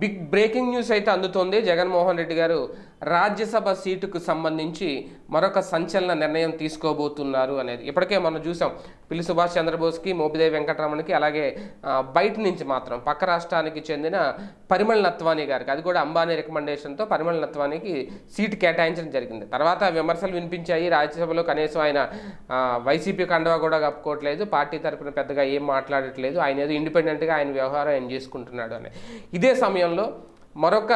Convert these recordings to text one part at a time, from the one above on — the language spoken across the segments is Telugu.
బిగ్ బ్రేకింగ్ న్యూస్ అయితే అందుతోంది జగన్మోహన్ రెడ్డి గారు రాజ్యసభ సీటుకు సంబంధించి మరొక సంచలన నిర్ణయం తీసుకోబోతున్నారు అనేది ఇప్పటికే మనం చూసాం పిల్లి సుభాష్ చంద్రబోస్కి మోపిదేవి వెంకటరమణకి అలాగే బయట నుంచి మాత్రం పక్క రాష్ట్రానికి చెందిన పరిమళ్ నత్వానీ గారికి అది కూడా అంబానీ రికమెండేషన్తో పరిమళ్ నత్వానీకి సీటు కేటాయించడం జరిగింది తర్వాత విమర్శలు వినిపించాయి రాజ్యసభలో కనీసం ఆయన వైసీపీ కండవా కూడా కప్పుకోవట్లేదు పార్టీ తరఫున పెద్దగా ఏం మాట్లాడట్లేదు ఆయన ఏదో ఇండిపెండెంట్గా ఆయన వ్యవహారం ఆయన చేసుకుంటున్నాడు అని ఇదే సమయం సమయంలో మరొక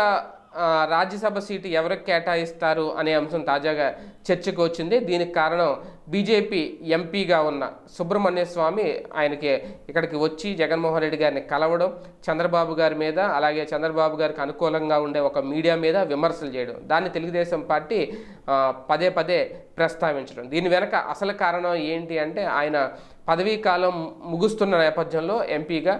రాజ్యసభ సీటు ఎవరికి కేటాయిస్తారు అనే అంశం తాజాగా చర్చకు వచ్చింది దీనికి కారణం బీజేపీ ఎంపీగా ఉన్న సుబ్రహ్మణ్య స్వామి ఆయనకి ఇక్కడికి వచ్చి జగన్మోహన్ రెడ్డి గారిని కలవడం చంద్రబాబు గారి మీద అలాగే చంద్రబాబు గారికి అనుకూలంగా ఉండే ఒక మీడియా మీద విమర్శలు చేయడం దాన్ని తెలుగుదేశం పార్టీ పదే పదే ప్రస్తావించడం దీని వెనక అసలు కారణం ఏంటి అంటే ఆయన పదవీ కాలం ముగుస్తున్న నేపథ్యంలో ఎంపీగా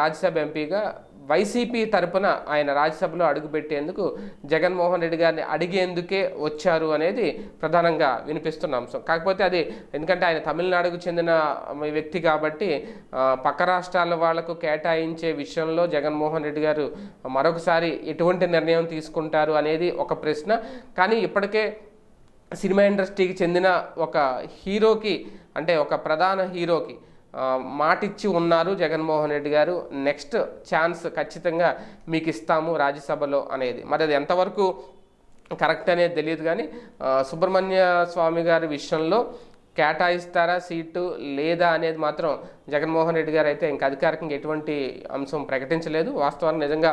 రాజ్యసభ ఎంపీగా వైసీపీ తరపున ఆయన రాజ్యసభలో అడుగుపెట్టేందుకు జగన్మోహన్ రెడ్డి గారిని అడిగేందుకే వచ్చారు అనేది ప్రధానంగా వినిపిస్తున్న అంశం కాకపోతే అది ఎందుకంటే ఆయన తమిళనాడుకు చెందిన వ్యక్తి కాబట్టి పక్క రాష్ట్రాల వాళ్లకు కేటాయించే విషయంలో జగన్మోహన్ రెడ్డి గారు మరొకసారి ఎటువంటి నిర్ణయం తీసుకుంటారు అనేది ఒక ప్రశ్న కానీ ఇప్పటికే సినిమా ఇండస్ట్రీకి చెందిన ఒక హీరోకి అంటే ఒక ప్రధాన హీరోకి మాటిచ్చి ఉన్నారు జగన్మోహన్ రెడ్డి గారు నెక్స్ట్ ఛాన్స్ ఖచ్చితంగా మీకు ఇస్తాము రాజ్యసభలో అనేది మరి అది ఎంతవరకు కరెక్ట్ అనేది తెలియదు కానీ సుబ్రహ్మణ్య స్వామి గారి విషయంలో కేటాయిస్తారా సీటు లేదా అనేది మాత్రం జగన్మోహన్ రెడ్డి గారు అయితే ఇంకా అధికారికంగా ఎటువంటి అంశం ప్రకటించలేదు వాస్తవానికి నిజంగా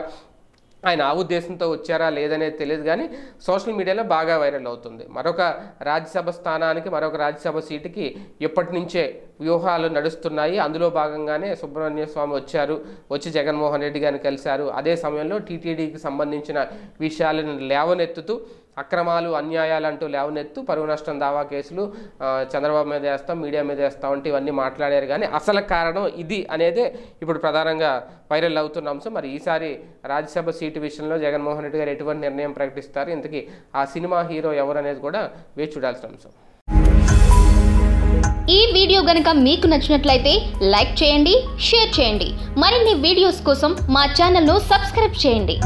ఆయన ఆ ఉద్దేశంతో వచ్చారా లేదనేది తెలియదు కానీ సోషల్ మీడియాలో బాగా వైరల్ అవుతుంది మరొక రాజ్యసభ స్థానానికి మరొక రాజ్యసభ సీటుకి ఎప్పటి నుంచే వ్యూహాలు నడుస్తున్నాయి అందులో భాగంగానే సుబ్రహ్మణ్య స్వామి వచ్చారు వచ్చి జగన్మోహన్ రెడ్డి గారిని కలిశారు అదే సమయంలో టీటీడీకి సంబంధించిన విషయాలను లేవనెత్తుతూ అక్రమాలు అన్యాయాలు అంటూ లేవనెత్తు పరువు నష్టం దావా కేసులు చంద్రబాబు మీద వేస్తాం మీడియా మీద వేస్తాం అంటే ఇవన్నీ మాట్లాడారు కానీ అసలు కారణం ఇది అనేదే ఇప్పుడు ప్రధానంగా వైరల్ అవుతున్న అంశం మరి ఈసారి రాజ్యసభ సీటు విషయంలో జగన్మోహన్ రెడ్డి గారు ఎటువంటి నిర్ణయం ప్రకటిస్తారు ఇంతకీ ఆ సినిమా హీరో ఎవరు అనేది కూడా వేచి చూడాల్సిన అంశం ఈ వీడియో గనక మీకు నచ్చినట్లయితే లైక్ చేయండి షేర్ చేయండి మరిన్ని వీడియోస్ కోసం మా ఛానల్ను సబ్స్క్రైబ్ చేయండి